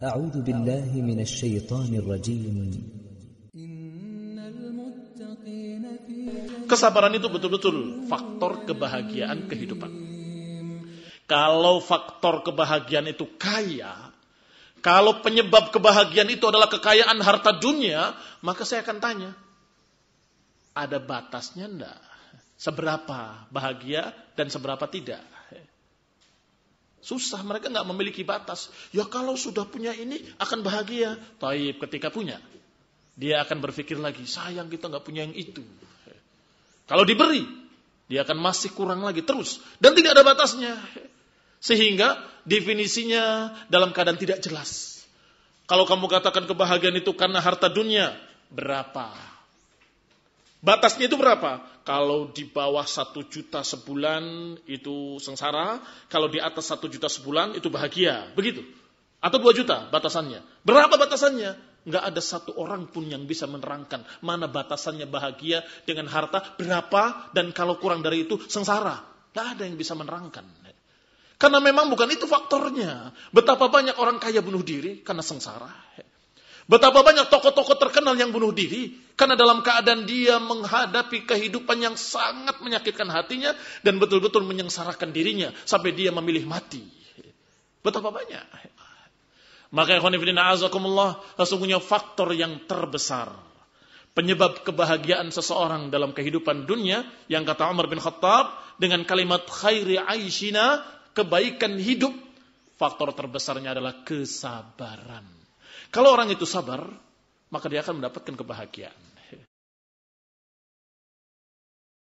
أعوذ بالله من الشيطان الرجيم Kesabaran itu betul-betul faktor kebahagiaan kehidupan. Kalau faktor kebahagiaan itu kaya, kalau penyebab kebahagiaan itu adalah kekayaan harta dunia, maka saya akan tanya, ada batasnya enggak? Seberapa bahagia dan seberapa tidak? Susah, mereka nggak memiliki batas. Ya kalau sudah punya ini akan bahagia. Taib ketika punya. Dia akan berpikir lagi, sayang kita nggak punya yang itu. Kalau diberi, dia akan masih kurang lagi terus. Dan tidak ada batasnya. Sehingga definisinya dalam keadaan tidak jelas. Kalau kamu katakan kebahagiaan itu karena harta dunia, berapa? Batasnya itu berapa? Kalau di bawah satu juta sebulan itu sengsara, kalau di atas satu juta sebulan itu bahagia, begitu. Atau dua juta batasannya. Berapa batasannya? Gak ada satu orang pun yang bisa menerangkan mana batasannya bahagia dengan harta, berapa, dan kalau kurang dari itu sengsara. Enggak ada yang bisa menerangkan. Karena memang bukan itu faktornya. Betapa banyak orang kaya bunuh diri karena sengsara. Betapa banyak tokoh-tokoh ter kenal yang bunuh diri karena dalam keadaan dia menghadapi kehidupan yang sangat menyakitkan hatinya dan betul-betul menyengsarakan dirinya sampai dia memilih mati. Betapa banyak. Maka ikhwanifidina azakumullah, sesungguhnya faktor yang terbesar. Penyebab kebahagiaan seseorang dalam kehidupan dunia, yang kata Umar bin Khattab, dengan kalimat khairi aishina, kebaikan hidup, faktor terbesarnya adalah kesabaran. Kalau orang itu sabar, maka dia akan mendapatkan kebahagiaan.